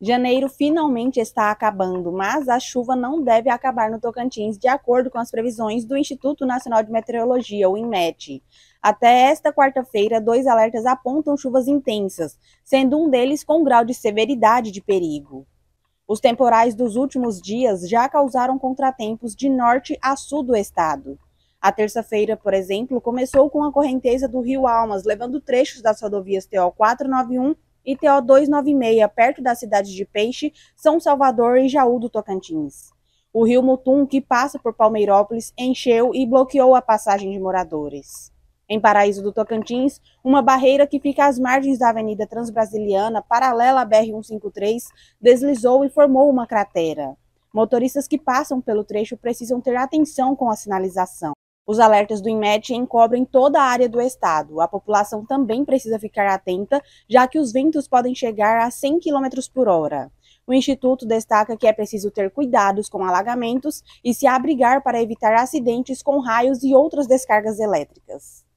Janeiro finalmente está acabando, mas a chuva não deve acabar no Tocantins, de acordo com as previsões do Instituto Nacional de Meteorologia, o INMET. Até esta quarta-feira, dois alertas apontam chuvas intensas, sendo um deles com grau de severidade de perigo. Os temporais dos últimos dias já causaram contratempos de norte a sul do estado. A terça-feira, por exemplo, começou com a correnteza do Rio Almas, levando trechos das rodovias TO 491 e TO 296, perto da cidade de Peixe, São Salvador e Jaú do Tocantins. O rio Mutum, que passa por Palmeirópolis, encheu e bloqueou a passagem de moradores. Em Paraíso do Tocantins, uma barreira que fica às margens da Avenida Transbrasiliana, paralela à BR-153, deslizou e formou uma cratera. Motoristas que passam pelo trecho precisam ter atenção com a sinalização. Os alertas do Imet encobrem toda a área do estado. A população também precisa ficar atenta, já que os ventos podem chegar a 100 km por hora. O Instituto destaca que é preciso ter cuidados com alagamentos e se abrigar para evitar acidentes com raios e outras descargas elétricas.